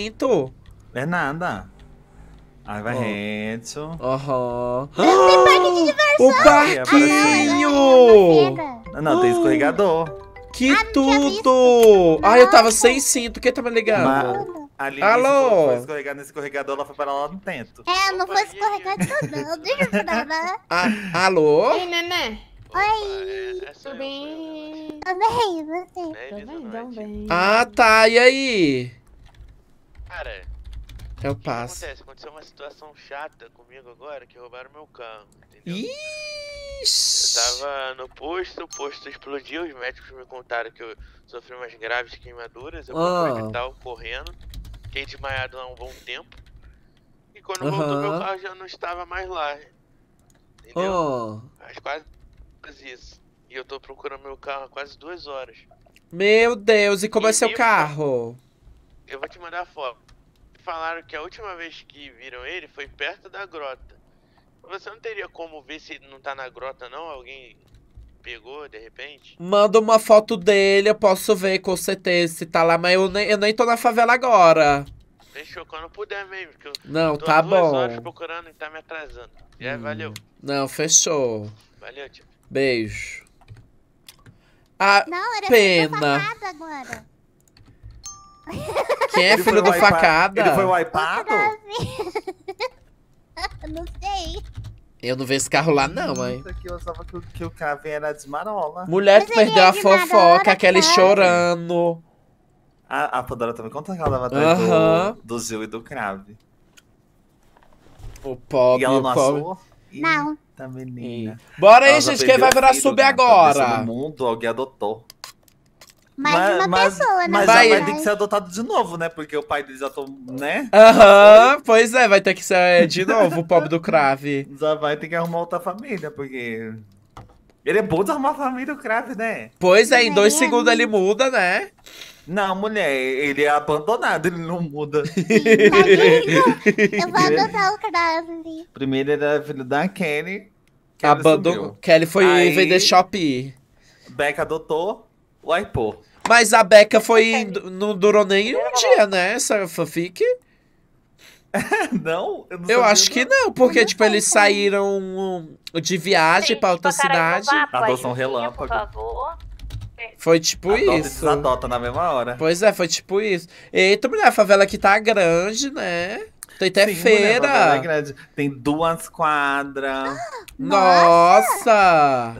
Lento. É nada. Aí vai oh. Renzo. Aham. Uhum. Tem parque de ah! diversão. O parquinho! É assim. Não, não, tem escorregador. Que ah, tudo! Ah, eu tava sem cinto. Quem tava ligando? Ma Ali Alô? foi escorregar nesse escorregador, ela foi parar lá no tento. É, não foi escorregar toda, não. Deixa eu falar. Ah, alô? Ei, Nenê. Oi. Opa, é, é, é Tudo bem? Tô bem, você? Tô bem, tô bem. Ah, tá. E aí? Cara, é eu passo. acontece? Aconteceu uma situação chata comigo agora que roubaram meu carro, entendeu? Ixi. Eu tava no posto, o posto explodiu, os médicos me contaram que eu sofri umas graves queimaduras, eu oh. fui pro correndo, fiquei desmaiado lá um bom tempo. E quando voltou meu carro já não estava mais lá. Entendeu? Oh. Mas quase isso. E eu tô procurando meu carro há quase duas horas. Meu Deus, e como é e é seu carro? Eu vou te mandar a foto. Falaram que a última vez que viram ele foi perto da grota. Você não teria como ver se ele não tá na grota, não? Alguém pegou de repente? Manda uma foto dele, eu posso ver com certeza se tá lá, mas eu nem, eu nem tô na favela agora. Fechou quando puder mesmo, porque eu não, tô tá duas bom. horas procurando e tá me atrasando. É, hum. valeu. Não, fechou. Valeu, tio. Beijo. Ah, não, era pena. Agora. Quem é ele filho do wipa... facada? Ele foi wipeado? não sei. Eu não vejo esse carro lá, não, mãe. aqui eu achava que, o carro era de marola. Mulher, tu perdeu a fofoca, aquele chorando. A, a também conta que ela tava atrás uh -huh. do, do Gil e do Crave. O pobre, e ela não assou? Não. Tá menina. Bora aí, gente, quem vai virar sub né? tá agora? No mundo, alguém adotou. Mais mas, uma mas, pessoa, né? Mas vai, ter que ser adotado de novo, né? Porque o pai dele já tomou, né? Aham, uhum, pois é, vai ter que ser é, de novo o pobre do Crave. Já vai ter que arrumar outra família, porque... Ele é bom de arrumar a família do Crave, né? Pois é, em dois é. segundos ele muda, né? Não, mulher, ele é abandonado, ele não muda. Sim, tá eu vou adotar o Crave. Primeiro ele era filho da Kelly. Kelly Abandonou. Kelly foi Aí, vender shopping. Beck adotou, o Aipô. Mas a Beca foi. Não durou nem um dia, né? Essa fanfic. não? Eu, não eu acho que não, porque, não tipo, eles saíram de viagem Sim, pra tipo, outra cidade. Cara, Adoção relâmpago. Foi tipo Adota isso. Adota na mesma hora. Pois é, foi tipo isso. Eita, mulher, a favela aqui tá grande, né? Tem até Sim, é feira. Mulher, é Tem duas quadras. Nossa!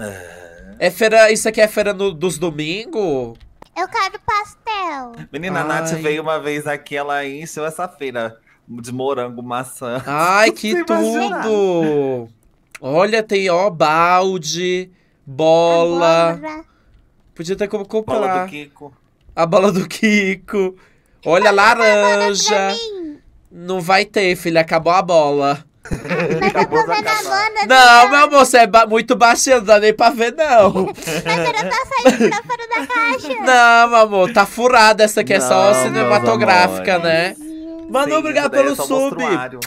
É. é feira. Isso aqui é feira no, dos domingos? Eu quero pastel. Menina, Ai. a Nath veio uma vez aqui, ela encheu essa feira de morango, maçã. Ai, que tudo! Olha, tem ó, balde, bola. Agora. Podia ter como comprar. A bola do Kiko. A bola do Kiko. Olha, laranja. Não vai ter, filha. Acabou a bola. Mas banda Não, meu amor, você é ba muito baixinho, não dá nem pra ver, não. Mas eu tá saindo fora da caixa. Não, meu amor, tá furada essa aqui, é só cinematográfica, né? Manu, obrigado pelo sub.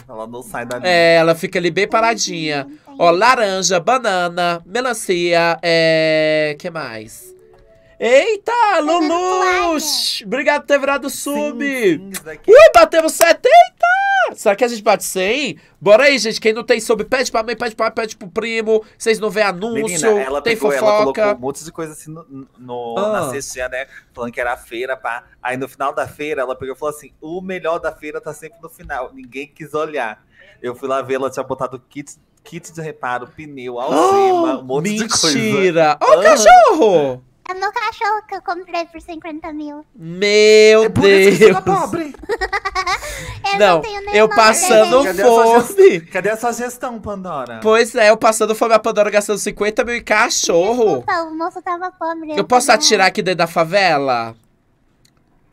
Ela não sai É, ela fica ali bem paradinha. Ó, laranja, banana, melancia, é... que mais? Eita, tá Lulu! Obrigado por ter virado sub. sim, Ui, batemos 70! será que a gente bate 100? Bora aí, gente. Quem não tem soube, pede pra mãe, pede pra pede pro primo. Vocês não vê anúncio, Menina, ela tem pegou, fofoca. Ela colocou um monte de coisa assim no, no ah. na cestinha, né? Falando que era a feira, pá. Aí no final da feira, ela pegou e falou assim: o melhor da feira tá sempre no final. Ninguém quis olhar. Eu fui lá ver, ela tinha botado kit kit de reparo, pneu, alzima, oh, um monte mentira. de coisa. Mentira! Olha o cachorro! É meu cachorro que eu comprei por 50 mil. Meu é Deus! isso que você tá pobre. Eu não, não tenho eu passando fome. Cadê a sua gestão, Pandora? Pois é, eu passando fome, a Pandora gastando 50 mil e cachorro. Desculpa, o moço tava pobre. Eu, eu posso atirar aqui dentro da favela?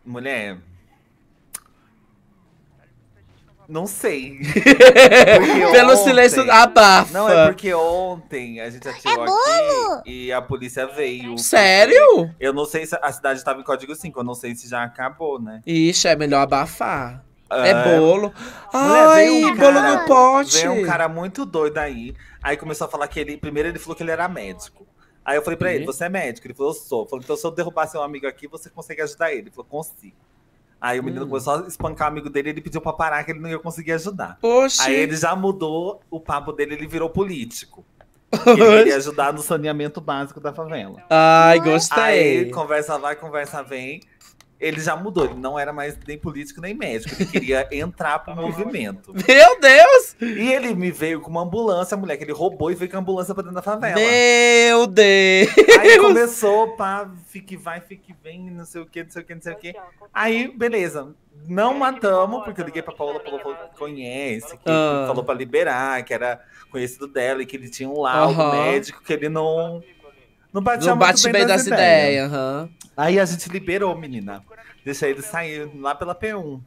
Mulher... Não sei. Pelo ontem... silêncio abafa. Não, é porque ontem a gente é atirou é aqui e a polícia veio. Sério? Eu não sei se a cidade estava em código 5, eu não sei se já acabou, né? Ixi, é melhor abafar. É, é bolo. Ai, um bolo cara, no pote. Veio um cara muito doido aí. Aí começou a falar que ele. Primeiro ele falou que ele era médico. Aí eu falei pra uhum. ele, você é médico? Ele falou, sou. Eu falei, então se eu derrubar seu amigo aqui, você consegue ajudar ele? Ele falou, consigo. Aí o menino hum. começou a espancar o amigo dele, ele pediu pra parar, que ele não ia conseguir ajudar. Oxi. Aí ele já mudou o papo dele, ele virou político. Ele queria ajudar no saneamento básico da favela. Ai, gostei. Aí conversa vai, conversa vem ele já mudou, ele não era mais nem político nem médico, ele queria entrar pro tá movimento. Meu Deus! E ele me veio com uma ambulância, a mulher que ele roubou e veio com a ambulância pra dentro da favela. Meu Deus! Aí começou, pá, fique vai, fique vem, não sei o que, não sei o que, não sei o que. Aí, beleza, não matamos, porque eu liguei pra Paula, Paula falou que conhece, que ah. falou pra liberar, que era conhecido dela e que ele tinha um laudo uh -huh. médico que ele não não batia não muito bate bem, das, das ideias. uhum. Aí a gente liberou, menina. Deixa ele sair lá pela P1.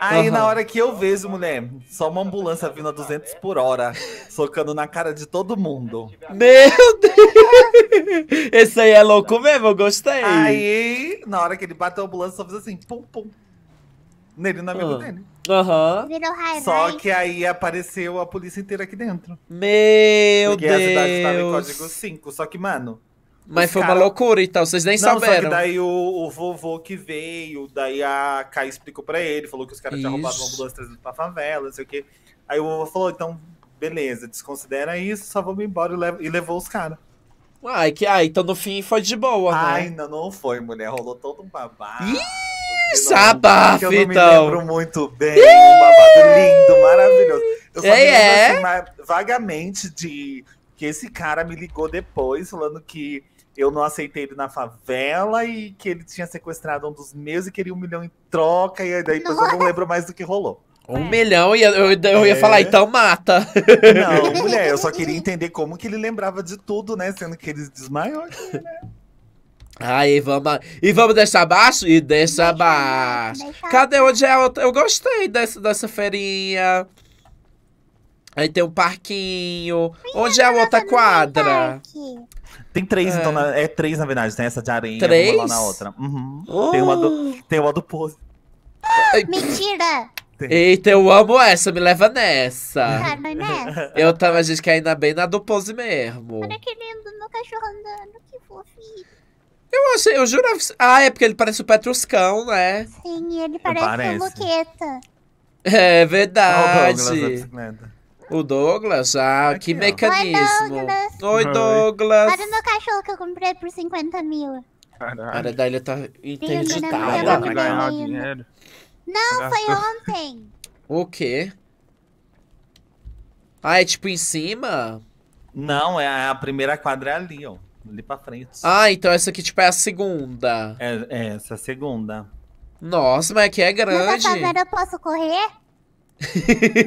Aí uhum. na hora que eu vejo, mulher, só uma ambulância vindo a 200 por hora, socando na cara de todo mundo. Meu Deus! Esse aí é louco mesmo, eu gostei. Aí, na hora que ele bateu a ambulância, só fez assim, pum, pum, Nele no amigo ah. dele. Aham. Virou raiva. Só que aí apareceu a polícia inteira aqui dentro. Meu Porque Deus. Porque a cidade tava em código 5. Só que, mano. Mas foi cara... uma loucura e então, tal, vocês nem não, souberam. Só que daí o, o, vovô que veio, daí a Kai explicou pra ele, falou que os caras tinham roubado uma ambulância trazendo pra favela, não sei o quê. Aí o vovô falou, então, beleza, desconsidera isso, só vamos embora e, levo, e levou os caras. Ai, que, ai, então no fim foi de boa, né? Ai, não, não foi, mulher. Rolou todo um babado. Ih! Desabafa, é que eu não então. me lembro muito bem. Um babado lindo, maravilhoso. Eu só é, me lembro, é. assim, vagamente de que esse cara me ligou depois, falando que eu não aceitei ele na favela e que ele tinha sequestrado um dos meus e queria um milhão em troca. E daí depois eu não lembro mais do que rolou. Um é. milhão, e eu, eu, eu ia é. falar, então mata. Não, mulher, eu só queria entender como que ele lembrava de tudo, né? Sendo que ele desmaiou aqui, né? Aí, vamos. E vamos deixar abaixo? E deixa, baixo. abaixo. Cadê onde é outra? Eu gostei dessa, dessa feirinha. Aí tem um parquinho. Minha onde é a é outra quadra? Tem três, é. então. Ah. É três, na verdade. Tem essa de areia, três? uma lá na outra. Uhum. Uh. Tem, uma do, oh. tem uma do pose. Mentira! Tem. Eita, eu amo essa, me leva nessa. Tá, nessa. Eu tava, a gente quer ainda bem na do pose mesmo. Olha que lindo, meu cachorro andando, que fofinho. Eu achei, eu juro Ah, é porque ele parece o Petruscão, né? Sim, ele parece, parece. uma É verdade. O Douglas, ah, que mecanismo. Oi, Douglas. Oi, Douglas. Olha o meu cachorro que eu comprei por 50 mil. Caralho. A ele tá ilha tá interditada. Não, não, foi ontem. O quê? Ah, é tipo em cima? Não, é a primeira quadra é ali, ó ali pra frente. Ah, então essa aqui, tipo, é a segunda. É, é essa é a segunda. Nossa, mas aqui é grande. Mas agora eu posso correr?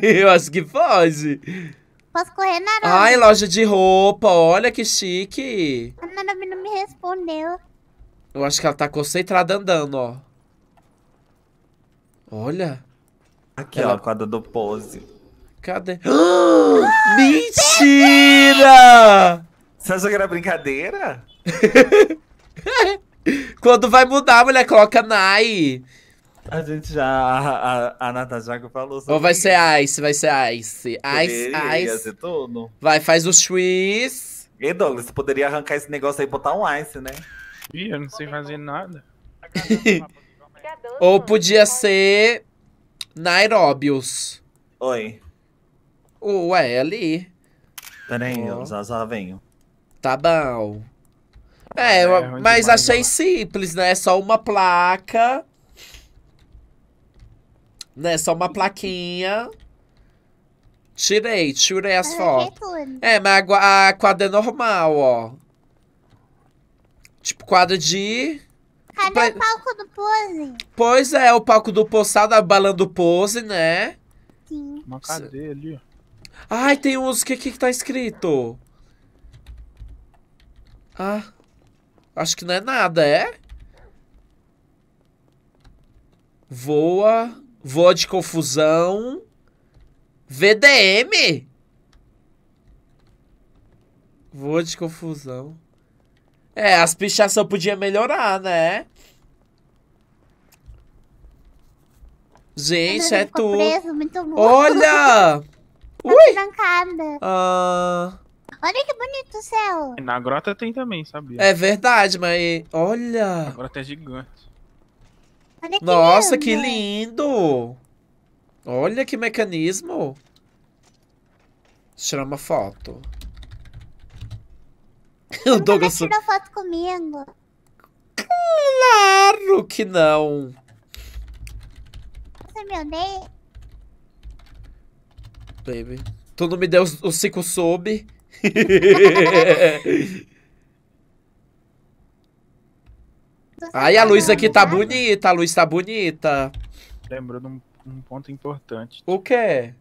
eu acho que pode. Posso correr, Narumi? Ai, loja de roupa, olha que chique. A Narumi não me respondeu. Eu acho que ela tá concentrada andando, ó. Olha. Aqui, ela... ó, a quadra do pose. Cadê? Ah, Mentira! Você achou que era brincadeira? Quando vai mudar, mulher coloca Nai. A gente já. A, a, a Natasha já falou sobre Ou vai ser Ice, vai ser Ice. Ice, Poderia, Ice. Ser tudo. Vai, faz o Swiss. E Douglas, você poderia arrancar esse negócio aí e botar um Ice, né? Ih, eu não sei fazer nada. Ou podia ser. Nairobius. Oi. Ué, é ali. Peraí, oh. eu já, já venho. Tá bom. É, ah, é mas demais, achei simples, né? É só uma placa. Né? Só uma plaquinha. Tirei, tirei as fotos. É, mas a, a quadra é normal, ó. Tipo, quadra de... Cadê pra... o palco do pose? Pois é, o palco do poçado, a balão do pose, né? Sim. Uma cadeia ali, Ai, tem uns... O que que tá escrito? Ah, acho que não é nada, é? Voa, voa de confusão. VDM? Voa de confusão. É, as pichações podiam melhorar, né? Gente, é tu. Olha! Tá Ui! Ah. Olha que bonito o céu. Na grota tem também, sabia? É verdade, mas olha. A grota é gigante. Olha que Nossa, lindo. que lindo! Olha que mecanismo. Deixa eu tirar uma foto. O Douglas... tirou foto comigo. Claro que não. Você me odeia? Baby. Tu não me deu os 5 sub. Aí a luz aqui tá bonita, a luz tá bonita. Lembrou de um, um ponto importante. O quê?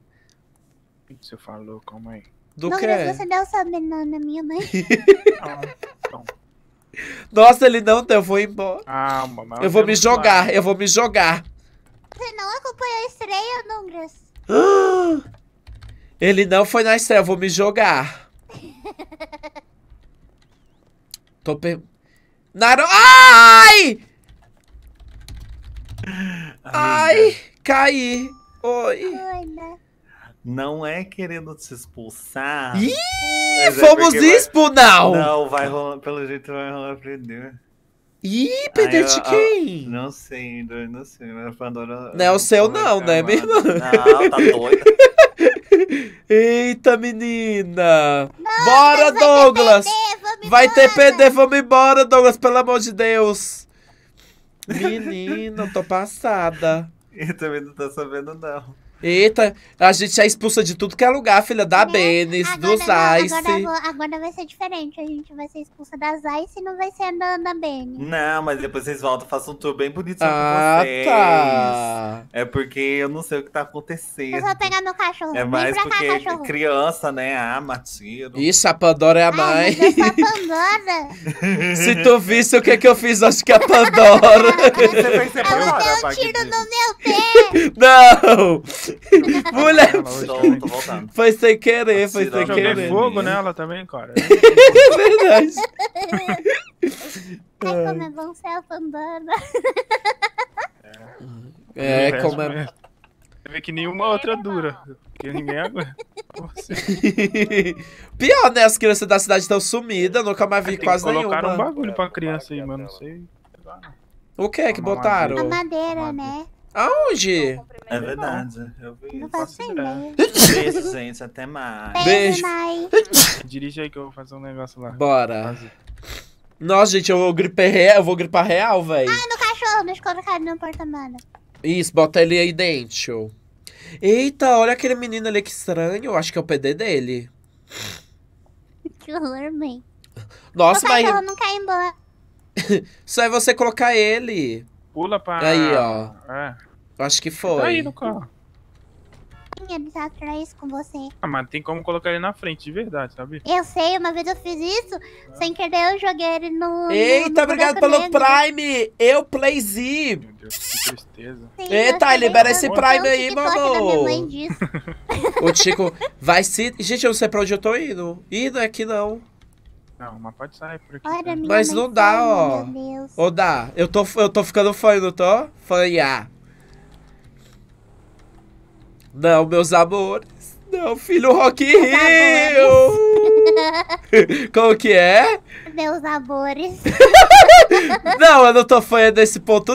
O que você falou? Calma aí. Do Douglas, você deu na minha mãe? Ah, Nossa, ele não deu, eu vou embora. Ah, eu vou me jogar, eu vou me jogar. Você não acompanhou a estreia, Nungras? Ele não foi na estreia, eu vou me jogar. Tô per... Naro... Ai! Ai, caí. Oi. Não é querendo te expulsar. Ih, é fomos é expulsos. Não. não, vai rolar, pelo jeito vai rolar perder. Ih, perder de quem? Eu, ah, não sei não sei. Mas a Pandora. Não é o seu, não, né, minha irmã? Não, tá doida. Eita, menina! Douglas, Bora, vai Douglas! vai ter PD, vamos embora, Douglas, pelo amor de Deus! Menina, tô passada. Eu também não tô sabendo, não. Eita, a gente é expulsa de tudo que é lugar, filha, da é, Benes, do Zais. Agora, agora vai ser diferente, a gente vai ser expulsa das Zais e não vai ser da, da Benes. Não, mas depois vocês voltam, façam um tour bem bonito ah, com vocês. Tá. É porque eu não sei o que tá acontecendo. Eu vou pegar meu cachorro. É mais pra porque cá, cachorro. criança, né? Ama, ah, tiro. Ixi, a Pandora é a mãe. Ai, a Pandora. Se tu visse o que, é que eu fiz, acho que é a Pandora. Você fez ser Pandora, eu dei um tiro no meu pé. Não! Mulher! Tô, tô foi sem querer, foi sem Joguei querer. Joguei fogo nela também, cara. é verdade. Ai, como ah. é bom ser afundando. É, é como é... Você vê que nenhuma outra é dura. Porque ninguém aguenta. Pior, né? As crianças da cidade estão sumidas, é. nunca mais vi quase colocaram nenhuma. Colocaram um bagulho pra criança aí, mano. Não sei. O que é que botaram? A madeira, né? Aonde? É verdade. Eu vi. Não faço assim, né? Beijo, gente. Até mais. Beijo. Dirige aí que eu vou fazer um negócio lá. Bora. Nossa, gente, eu vou gripar real, eu vou gripar real, velho. Ah, no cachorro, deixa colocar no porta-mala. Isso, bota ele aí dentro. Eita, olha aquele menino ali que estranho. Acho que é o PD dele. Que horror, mãe. Nossa, mas... O cachorro mas... não cai embora. Só é você colocar ele pula pra. Aí, ó. É. Acho que foi. Tá aí no carro. Ele tá atrás com você. Ah, mas tem como colocar ele na frente, de verdade, sabe? Eu sei, uma vez eu fiz isso, ah. sem querer eu joguei ele no. Eita, no obrigado pelo Prime! Eu, Playz! Meu Deus, que tristeza. Sim, Eita, libera esse Prime aí, mano! o Chico, vai se. Gente, eu não sei pra onde eu tô indo. Indo é aqui não. Não, mas pode sair por aqui. Ora, né? mas não tá dá, ó. Ou dá. Eu tô, eu tô ficando fã, não tô? yeah. Não, meus amores. Não, filho Rock meus Rio. Como que é? Meus amores. não, eu não tô fã desse ponto,